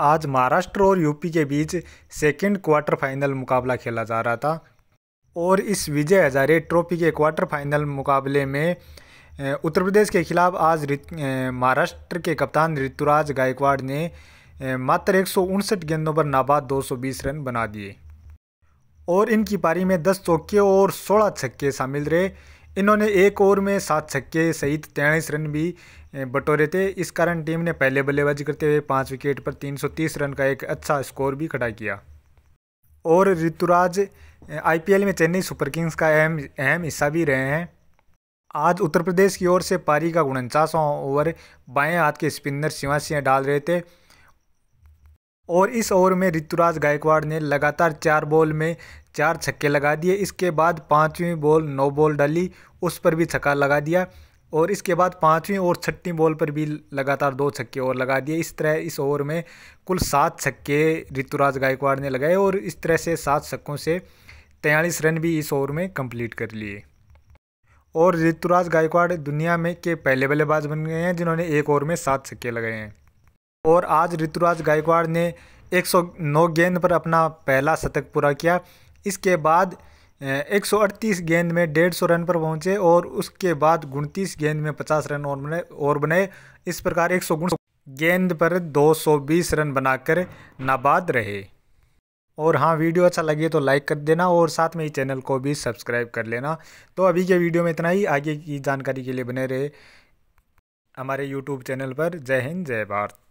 आज महाराष्ट्र और यूपी के बीच सेकेंड क्वार्टर फाइनल मुकाबला खेला जा रहा था और इस विजय हजारे ट्रॉफी के क्वार्टर फाइनल मुकाबले में उत्तर प्रदेश के खिलाफ आज महाराष्ट्र के कप्तान ऋतुराज गायकवाड़ ने मात्र एक गेंदों पर नाबाद 220 रन बना दिए और इनकी पारी में 10 चौके और 16 छक्के शामिल रहे इन्होंने एक ओवर में सात छक्के सहित तैंतीस रन भी बटोरे थे इस कारण टीम ने पहले बल्लेबाजी करते हुए पाँच विकेट पर 330 रन का एक अच्छा स्कोर भी खड़ा किया और ऋतुराज आईपीएल में चेन्नई सुपर किंग्स का अहम अहम हिस्सा भी रहे हैं आज उत्तर प्रदेश की ओर से पारी का उनचासवां ओवर बाएं हाथ के स्पिनर शिवासिया डाल रहे थे और इस ओवर में ऋतुराज गायकवाड़ ने लगातार चार बॉल में चार छक्के लगा दिए इसके बाद पाँचवीं बॉल नौ बॉल डाली उस पर भी छक्का लगा दिया और इसके बाद पाँचवीं और छठी बॉल पर भी लगातार दो छक्के और लगा दिए इस तरह इस ओवर में कुल सात छक्के ऋतुराज गायकवाड़ ने लगाए और इस तरह से सात छक्कों से तैयलीस रन भी इस ओवर में कंप्लीट कर लिए और ऋतुराज गायकवाड़ दुनिया में के पहले बल्लेबाज बन गए हैं जिन्होंने एक ओवर में सात छक्के लगाए हैं और आज ऋतुराज गायकवाड़ ने 109 गेंद पर अपना पहला शतक पूरा किया इसके बाद 138 गेंद में डेढ़ सौ रन पर पहुंचे और उसके बाद उनतीस गेंद में 50 रन और बने और बने इस प्रकार एक गेंद पर 220 रन बनाकर नाबाद रहे और हाँ वीडियो अच्छा लगे तो लाइक कर देना और साथ में ही चैनल को भी सब्सक्राइब कर लेना तो अभी के वीडियो में इतना ही आगे की जानकारी के लिए बने रहे हमारे यूट्यूब चैनल पर जय हिंद जय भारत